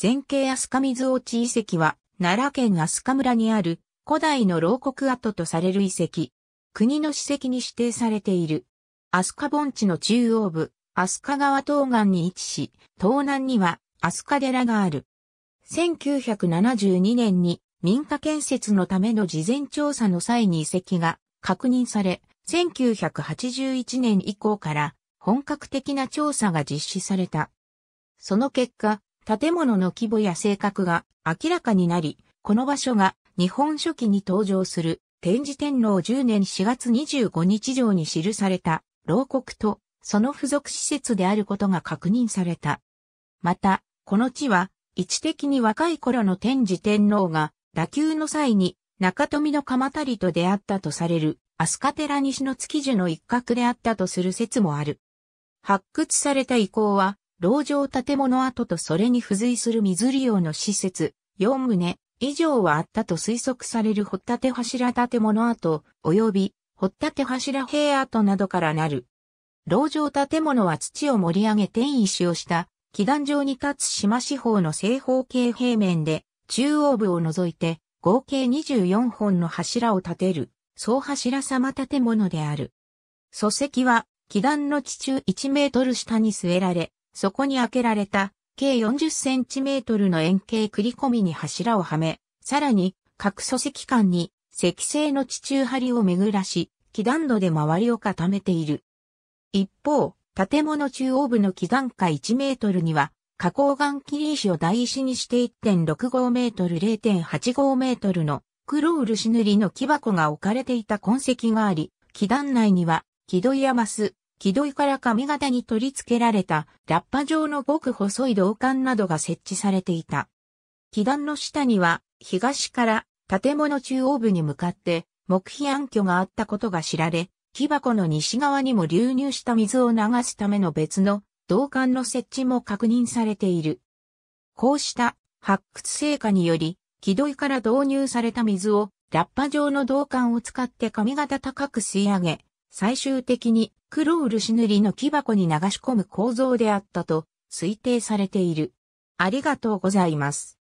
前景飛鳥水落ち遺跡は、奈良県飛鳥村にある古代の牢獄跡とされる遺跡。国の史跡に指定されている。飛鳥盆地の中央部、飛鳥川東岸に位置し、東南には飛鳥寺がある。1972年に民家建設のための事前調査の際に遺跡が確認され、1981年以降から本格的な調査が実施された。その結果、建物の規模や性格が明らかになり、この場所が日本書紀に登場する天智天皇10年4月25日上に記された牢獄とその付属施設であることが確認された。また、この地は位置的に若い頃の天智天皇が打球の際に中富の鎌足りと出会ったとされる飛鳥寺西の月樹の一角であったとする説もある。発掘された遺構は老城建物跡とそれに付随する水利用の施設、4棟以上はあったと推測される掘立柱建物跡、及び掘立柱塀跡などからなる。老城建物は土を盛り上げ天移しをした、基壇上に立つ島四方の正方形平面で、中央部を除いて、合計24本の柱を立てる、総柱様建物である。礎石は、基壇の地中1メートル下に据えられ、そこに開けられた、計40センチメートルの円形繰り込みに柱をはめ、さらに、各礎石間に、石製の地中張りを巡らし、基段土で周りを固めている。一方、建物中央部の基段下1メートルには、花崗岩切り石を台石にして1.65メートル0.85メートルの黒漆塗りの木箱が置かれていた痕跡があり、基段内には、木戸やマス、木井から上方に取り付けられたラッパ状のごく細い銅管などが設置されていた。基段の下には東から建物中央部に向かって木碑暗渠があったことが知られ、木箱の西側にも流入した水を流すための別の銅管の設置も確認されている。こうした発掘成果により、木井から導入された水をラッパ状の銅管を使って上方高く吸い上げ、最終的に黒漆塗りの木箱に流し込む構造であったと推定されている。ありがとうございます。